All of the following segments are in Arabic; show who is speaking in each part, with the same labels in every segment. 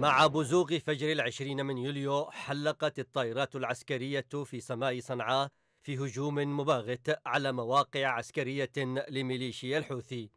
Speaker 1: مع بزوغ فجر العشرين من يوليو حلقت الطائرات العسكرية في سماء صنعاء في هجوم مباغت على مواقع عسكرية لميليشيا الحوثي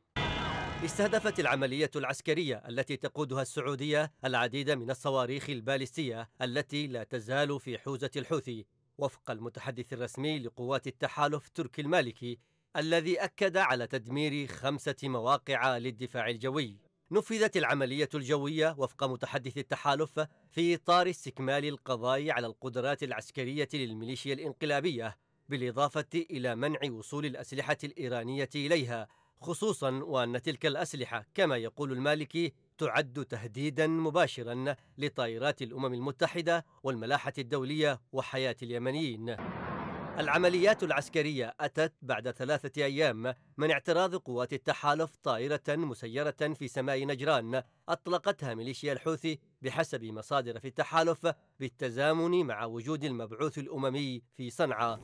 Speaker 1: استهدفت العملية العسكرية التي تقودها السعودية العديد من الصواريخ البالستية التي لا تزال في حوزة الحوثي وفق المتحدث الرسمي لقوات التحالف تركي المالكي الذي أكد على تدمير خمسة مواقع للدفاع الجوي نفذت العملية الجوية وفق متحدث التحالف في إطار استكمال القضاء على القدرات العسكرية للميليشيا الإنقلابية بالإضافة إلى منع وصول الأسلحة الإيرانية إليها خصوصا وأن تلك الأسلحة كما يقول المالكي تعد تهديدا مباشرا لطائرات الأمم المتحدة والملاحة الدولية وحياة اليمنيين العمليات العسكرية أتت بعد ثلاثة أيام من اعتراض قوات التحالف طائرة مسيرة في سماء نجران أطلقتها ميليشيا الحوثي بحسب مصادر في التحالف بالتزامن مع وجود المبعوث الأممي في صنعاء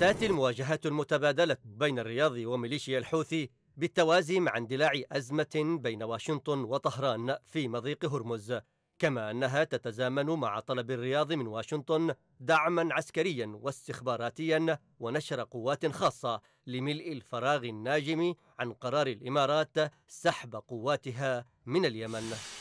Speaker 1: تأتي المواجهات المتبادلة بين الرياض وميليشيا الحوثي بالتوازي مع اندلاع أزمة بين واشنطن وطهران في مضيق هرمز كما أنها تتزامن مع طلب الرياض من واشنطن دعما عسكريا واستخباراتيا ونشر قوات خاصة لملء الفراغ الناجم عن قرار الإمارات سحب قواتها من اليمن